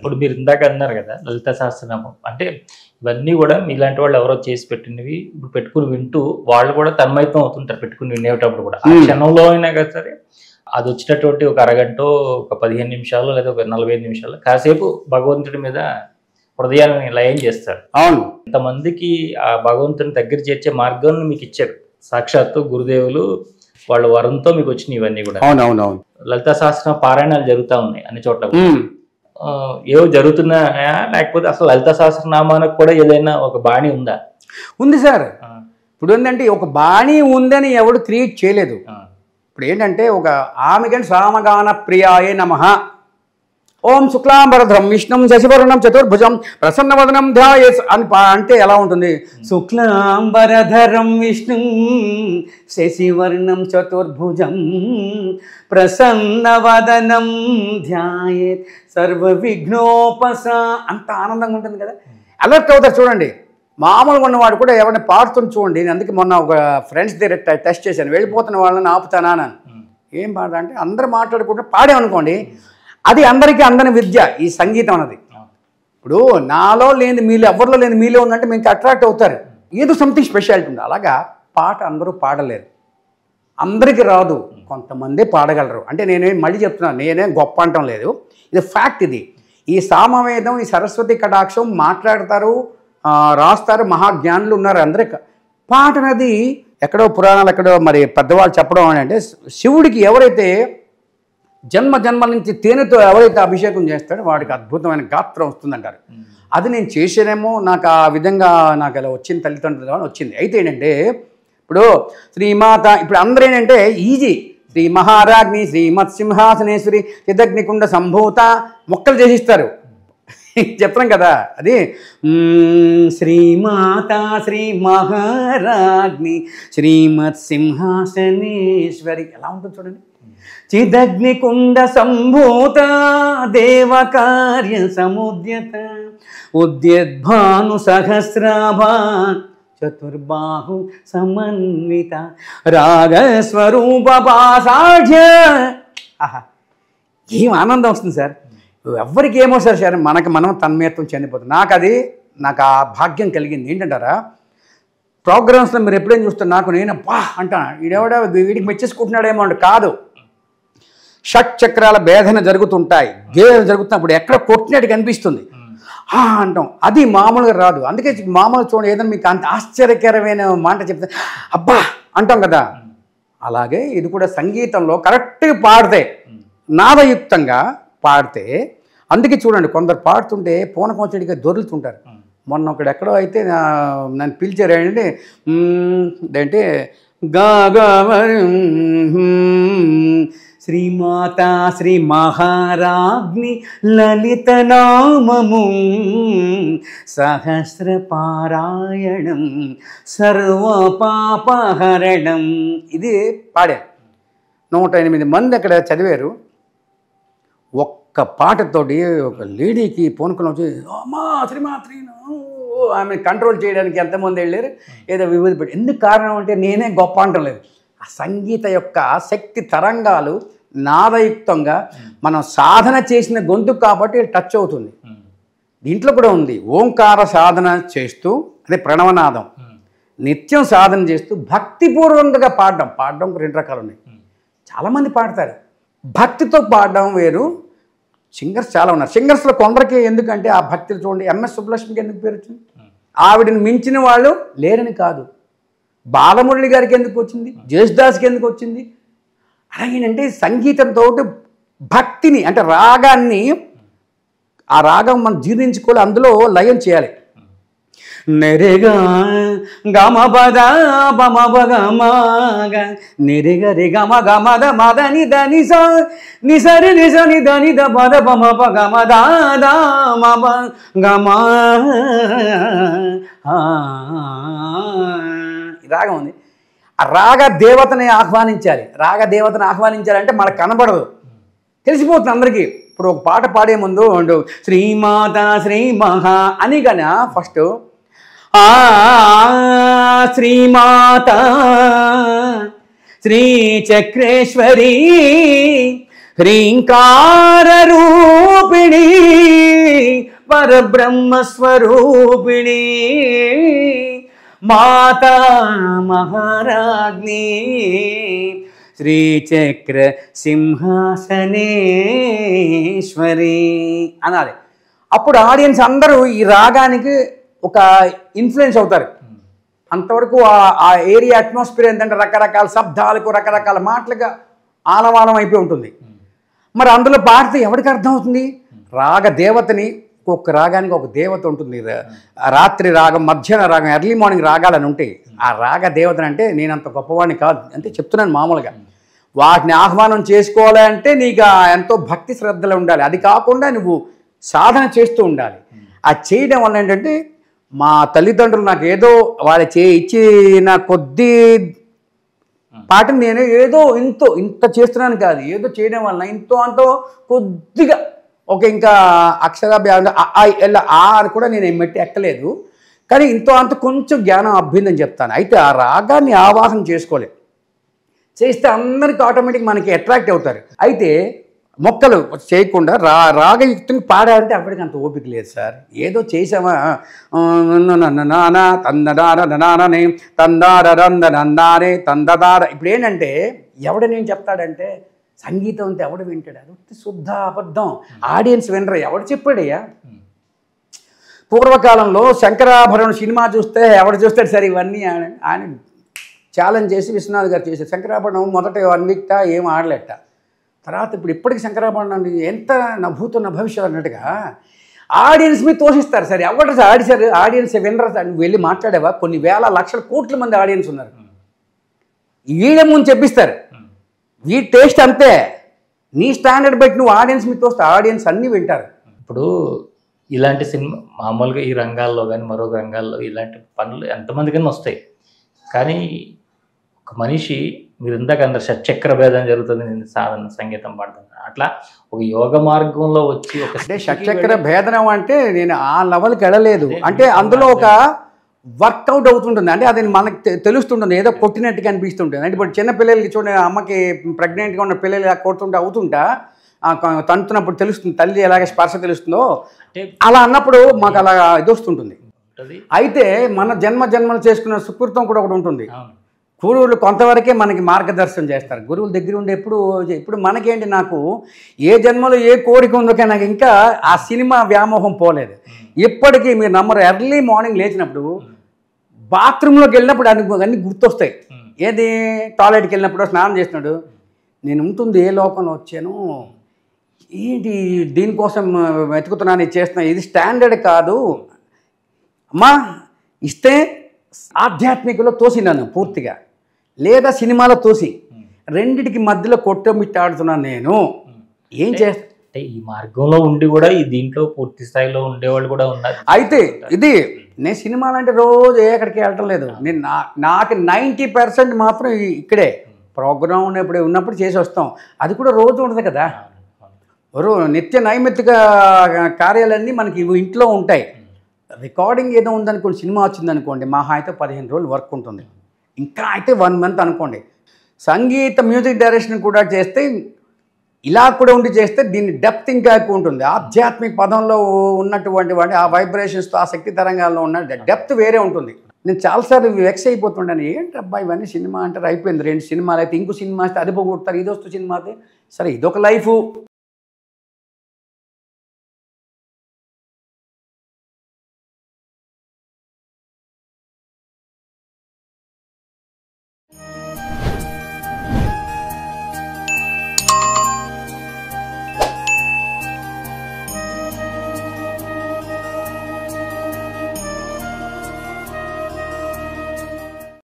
ఇప్పుడు మీరు ఇందాక అన్నారు కదా లలిత సహస్రనామం అంటే ఇవన్నీ కూడా మీలాంటి వాళ్ళు ఎవరో చేసి పెట్టినవి ఇప్పుడు పెట్టుకుని వింటూ వాళ్ళు కూడా తన్మయత్వం అవుతుంటారు పెట్టుకుని వినేటప్పుడు కూడా ఆ క్షణంలో అయినా కదా సరే అది వచ్చినటువంటి ఒక అరగంట ఒక పదిహేను నిమిషాలు లేదా ఒక నలభై ఐదు నిమిషాలు కాసేపు భగవంతుడి మీద హృదయాన్ని లయం చేస్తారు అవును ఇంతమందికి ఆ భగవంతుని దగ్గర చేర్చే మార్గాన్ని మీకు ఇచ్చారు సాక్షాత్తు గురుదేవులు వాళ్ళ వరంతో మీకు వచ్చినాయి ఇవన్నీ కూడా అవునవునవును లలితా సహస్రం పారాయణాలు జరుగుతూ ఉన్నాయి అన్ని చోట్ల ఏవో జరుగుతున్నాయా లేకపోతే అసలు లలిత సహస్రనామానికి కూడా ఏదైనా ఒక బాణి ఉందా ఉంది సార్ ఇప్పుడు ఏంటంటే ఒక బాణి ఉందని ఎవడు క్రియేట్ చేయలేదు ఇప్పుడు ఏంటంటే ఒక ఆమె కానీ సామగాన ప్రియాయే నమ ఓం శుక్లాంబరధ్రం విష్ణుం శశివరుణం చతుర్భుజం ప్రసన్నవదనం ధ్యాయ అని అంటే ఎలా ఉంటుంది శుక్లాంబరధరం విష్ణు శశివర్ణం చతుర్భుజం ప్రసన్నవదనం ధ్యాయే సర్వ విఘ్నోపస అంత ఆనందంగా ఉంటుంది కదా అలర్ట్ అవుతారు చూడండి మామూలుగా ఉన్నవాడు కూడా ఎవరిని పాడుతున్న చూడండి నేను అందుకే మొన్న ఒక ఫ్రెండ్స్ దగ్గర టెస్ట్ చేశాను వెళ్ళిపోతున్న వాళ్ళని ఆపుతానా అని ఏం పాడాలంటే అందరూ మాట్లాడుకుంటే పాడామనుకోండి అది అందరికీ అందని విద్య ఈ సంగీతం అన్నది ఇప్పుడు నాలో లేని మీలో ఎవరిలో లేని మీలో ఉందంటే మీకు అట్రాక్ట్ అవుతారు ఏదో సంథింగ్ స్పెషాలిటీ ఉంది అలాగా పాట అందరూ పాడలేరు అందరికీ రాదు కొంతమంది పాడగలరు అంటే నేనేం మళ్ళీ చెప్తున్నాను నేనేం గొప్ప అంటం లేదు ఇది ఫ్యాక్ట్ ఇది ఈ సామవేదం ఈ సరస్వతి కటాక్షం మాట్లాడతారు రాస్తారు మహాజ్ఞానులు ఉన్నారు అందరికి పాట అనేది ఎక్కడో పురాణాలు ఎక్కడో మరి పెద్దవాళ్ళు చెప్పడం అని అంటే శివుడికి ఎవరైతే జన్మ జన్మ నుంచి తేనెతో ఎవరైతే అభిషేకం చేస్తాడో వాడికి అద్భుతమైన గాత్రం వస్తుందంటారు అది నేను చేశానేమో నాకు ఆ విధంగా నాకు అలా వచ్చింది తల్లిదండ్రుల వచ్చింది అయితే ఏంటంటే ఇప్పుడు శ్రీమాత ఇప్పుడు అందరూ ఏంటంటే ఈజీ శ్రీ మహారాజ్ని శ్రీమత్ సింహాసనేశ్వరి చిదగ్నికుండ సంభూత మొక్కలు చేసిస్తారు చెప్పడం కదా అది శ్రీమాత శ్రీ మహారాజ్ని శ్రీమత్ సింహాసనేశ్వరి ఎలా ఉంటుంది చూడండి చిదగ్నికుండ సంభూత దేవకార్య సముద్యత ఉద్యద్భాను సహస్రాభా చతుర్బాహు సమన్విత రాగస్వరూప పాసాఢ్య ఆహా ఏం ఆనందం వస్తుంది సార్ ఎవరికి ఏమో సార్ సార్ మనకు మనం తన్మయత్వం చెందిపోతుంది నాకు అది నాకు ఆ భాగ్యం కలిగింది ఏంటంటారా ప్రోగ్రామ్స్లో మీరు ఎప్పుడైనా చూస్తారు నాకు నేను బా అంటాను ఈడెవడ వీడికి మెచ్చేసుకుంటున్నాడేమో అంటే కాదు షట్ చక్రాల భేదన జరుగుతుంటాయి గేదెలు జరుగుతున్నప్పుడు ఎక్కడ కొట్టినట్టు కనిపిస్తుంది hmm. అంటాం అది మామూలుగా రాదు అందుకే మామూలు చూడండి ఏదైనా మీకు అంత ఆశ్చర్యకరమైన మాట చెప్తే అబ్బా అంటాం కదా hmm. అలాగే ఇది కూడా సంగీతంలో కరెక్ట్గా పాడితే hmm. నాదయుక్తంగా పాడితే అందుకే చూడండి కొందరు పాడుతుంటే పూనకొంచడిగా దొరులుతుంటారు మొన్న ఒకడెక్కడో ఎక్కడో అయితే నన్ను పిలిచారండి అంటే గా శ్రీమాత శ్రీ మహారాజ్ని లలితనామము సహస్రపారాయణం పాపహరణం ఇది పాడే నూట ఎనిమిది మంది అక్కడ చదివారు ఒక్క పాటతోటి ఒక లేడీకి పూనుకొని వచ్చి అమ్మా శ్రీమాత్రి ఆమె కంట్రోల్ చేయడానికి ఎంతమంది వెళ్ళారు ఏదో వివిధ పెట్టి ఎందుకు కారణం అంటే నేనే గొప్ప అంటలేదు ఆ సంగీత యొక్క శక్తి తరంగాలు నాదయుక్తంగా మనం సాధన చేసిన గొంతు కాబట్టి టచ్ అవుతుంది దీంట్లో కూడా ఉంది ఓంకార సాధన చేస్తూ అదే ప్రణవనాదం నిత్యం సాధన చేస్తూ భక్తిపూర్వకంగా పాడడం పాడడం రెండు రకాలు ఉన్నాయి చాలామంది పాడతారు భక్తితో పాడడం వేరు సింగర్స్ చాలా ఉన్నారు సింగర్స్లో కొందరికి ఎందుకంటే ఆ భక్తిని చూడండి ఎంఎస్ సుబ్బలక్ష్మికి ఎందుకు పేరు వచ్చింది ఆవిడని మించిన వాళ్ళు లేరని కాదు బాలమురళి గారికి ఎందుకు వచ్చింది జేసుదాస్కి ఎందుకు వచ్చింది అలా ఏంటంటే సంగీతంతో భక్తిని అంటే రాగాన్ని ఆ రాగం మనం జీర్ణించుకోవాలి అందులో లయం చేయాలి నెరెగా గమ పద బమ బగమగ నెరెగ రే గమ గమ ద మద ని ద ని స ని స ని స ని ద ని ద పద బమ ప గమ ద ద మ గమ రాగం ఉంది ఆ రాగ దేవతని ఆహ్వానించాలి రాగ దేవతని ఆహ్వానించాలంటే మనకు కనబడదు తెలిసిపోతుంది అందరికీ ఇప్పుడు ఒక పాట పాడే ముందు శ్రీమాత శ్రీమహ అని కానీ ఫస్ట్ ఆ శ్రీమాత శ్రీ చక్రేశ్వరి హ్రీంకార రూపిణి పరబ్రహ్మస్వరూపిణి మాత మహారాజ్ఞి శ్రీచక్ర సింహాసనేశ్వరి అనాలి అప్పుడు ఆడియన్స్ అందరూ ఈ రాగానికి ఒక ఇన్ఫ్లుయెన్స్ అవుతారు అంతవరకు ఆ ఏరియా అట్మాస్ఫియర్ ఏంటంటే రకరకాల శబ్దాలకు రకరకాల మాటలుగా ఆలవాలం అయిపోయి ఉంటుంది మరి అందులో పాడితే ఎవరికి అర్థమవుతుంది రాగ దేవతని ఒక్కొక్క రాగానికి ఒక దేవత ఉంటుంది రాత్రి రాగం మధ్యాహ్న రాగం ఎర్లీ మార్నింగ్ రాగాలని ఉంటాయి ఆ రాగ దేవతను అంటే నేను అంత గొప్పవాడిని కాదు అంటే చెప్తున్నాను మామూలుగా వాటిని ఆహ్వానం చేసుకోవాలి అంటే నీకు ఎంతో భక్తి శ్రద్ధలు ఉండాలి అది కాకుండా నువ్వు సాధన చేస్తూ ఉండాలి ఆ చేయడం వల్ల ఏంటంటే మా తల్లిదండ్రులు నాకు ఏదో వాళ్ళ చే ఇచ్చిన కొద్ది పాటను నేను ఏదో ఇంతో ఇంత చేస్తున్నాను కాదు ఏదో చేయడం వల్ల ఇంతో అంతో కొద్దిగా ఒక ఇంకా అక్షరాభ్యాస ఎల్ ఆ అని కూడా నేను ఏమట్టి ఎక్కలేదు కానీ ఇంతో అంత కొంచెం జ్ఞానం అభ్యుందని చెప్తాను అయితే ఆ రాగాన్ని ఆవాహన చేసుకోలే చేస్తే అందరికీ ఆటోమేటిక్ మనకి అట్రాక్ట్ అవుతారు అయితే మొక్కలు చేయకుండా రా రాగయుక్తిని పాడాలంటే అప్పటికి అంత ఓపిక లేదు సార్ ఏదో చేసామా నానా తందదార తందదార ఇప్పుడు ఏంటంటే నేను చెప్తాడంటే సంగీతం అంతా ఎవడు వింటాడు అది శుద్ధ అబద్ధం ఆడియన్స్ వినరు ఎవడు చెప్పాడయ్యా పూర్వకాలంలో శంకరాభరణం సినిమా చూస్తే ఎవడు చూస్తాడు సరే ఇవన్నీ ఆయన ఛాలెంజ్ చేసి విశ్వనాథ్ గారు చేశారు శంకరాభరణం మొదట వన్ ఏం ఆడలేట తర్వాత ఇప్పుడు ఇప్పటికి శంకరాభరణం ఎంత నభూతున్న భవిష్యత్ అన్నట్టుగా ఆడియన్స్ మీద తోషిస్తారు సరే ఎవరు ఆడిసారు ఆడియన్స్ వినరు అని వెళ్ళి మాట్లాడేవా కొన్ని వేల లక్షల కోట్ల మంది ఆడియన్స్ ఉన్నారు వీళ్ళ ముందు చెప్పిస్తారు ఈ టేస్ట్ అంతే నీ స్టాండర్డ్ బట్టి నువ్వు ఆడియన్స్ మీతో ఆడియన్స్ అన్నీ వింటారు ఇప్పుడు ఇలాంటి సినిమా మామూలుగా ఈ రంగాల్లో కానీ మరో రంగాల్లో ఇలాంటి పనులు కానీ వస్తాయి కానీ ఒక మనిషి మీరు ఇందాక అందరు షట్చక్ర భేదం జరుగుతుంది నేను సాధన సంగీతం పాడుతున్నాను అట్లా ఒక యోగ మార్గంలో వచ్చి ఒక అంటే షట్చక్ర భేదనం అంటే నేను ఆ లెవెల్కి వెళ్ళలేదు అంటే అందులో ఒక వర్కౌట్ అవుతుంటుంది అంటే అది మనకి తెలుస్తుంటుంది ఏదో కొట్టినట్టుగా అనిపిస్తుంటుంది అంటే ఇప్పుడు చిన్న పిల్లలకి చూడండి అమ్మకి ప్రెగ్నెంట్గా ఉన్న పిల్లలు ఇలా కొడుతుంటే అవుతుంటా తంతున్నప్పుడు తెలుస్తుంది తల్లి ఎలాగే స్పర్శ తెలుస్తుందో అలా అన్నప్పుడు మాకు అలా ఇది వస్తుంటుంది అయితే మన జన్మ జన్మలు చేసుకున్న సుకృతం కూడా ఒకటి ఉంటుంది గురువులు కొంతవరకే మనకి మార్గదర్శనం చేస్తారు గురువుల దగ్గర ఉండే ఎప్పుడు ఇప్పుడు మనకేంటి నాకు ఏ జన్మలో ఏ కోరిక ఉందో కానీ నాకు ఇంకా ఆ సినిమా వ్యామోహం పోలేదు ఇప్పటికీ మీరు నమ్మరు ఎర్లీ మార్నింగ్ లేచినప్పుడు బాత్రూంలోకి వెళ్ళినప్పుడు అన్ని అన్ని గుర్తొస్తాయి ఏది టాయిలెట్కి వెళ్ళినప్పుడు స్నానం చేసినాడు నేను ఉంటుంది ఏ లోకంలో వచ్చాను ఏంటి దీనికోసం వెతుకుతున్నాను ఇది చేస్తున్నా ఇది స్టాండర్డ్ కాదు అమ్మా ఇస్తే ఆధ్యాత్మికలో తోసినాను పూర్తిగా లేదా సినిమాలో తోసి రెండిటికి మధ్యలో కొట్టమిట్టాడుతున్నాను నేను ఏం చేస్తా అంటే ఈ మార్గంలో ఉండి కూడా ఈ దీంట్లో పూర్తి స్థాయిలో ఉండేవాళ్ళు కూడా ఉన్నారు అయితే ఇది నేను సినిమాలు అంటే రోజు ఎక్కడికి వెళ్ళటం లేదు నేను నాకు నైంటీ పర్సెంట్ మాత్రం ఇక్కడే ప్రోగ్రామ్ ఉన్నప్పుడు ఉన్నప్పుడు చేసి వస్తాం అది కూడా రోజు ఉండదు కదా రో నిత్య నైమిత్తిక కార్యాలన్నీ మనకి ఇంట్లో ఉంటాయి రికార్డింగ్ ఏదో ఉందనుకోండి సినిమా వచ్చిందనుకోండి మహా అయితే పదిహేను రోజులు వర్క్ ఉంటుంది ఇంకా అయితే వన్ మంత్ అనుకోండి సంగీత మ్యూజిక్ డైరెక్షన్ కూడా చేస్తే ఇలా కూడా ఉండి చేస్తే దీన్ని డెప్త్ ఇంకా ఎక్కువ ఉంటుంది ఆధ్యాత్మిక పదంలో ఉన్నటువంటి వాడి ఆ వైబ్రేషన్స్తో ఆ శక్తి తరంగాల్లో ఉన్న డెప్త్ వేరే ఉంటుంది నేను చాలాసార్లు వెక్స్ అయిపోతుండే ఏంటి అబ్బాయి ఇవన్నీ సినిమా అంటారు అయిపోయింది రెండు సినిమాలు అయితే ఇంకో సినిమా అయితే అది పోగొడతారు ఇది వస్తూ సినిమా అయితే సరే ఇదొక లైఫ్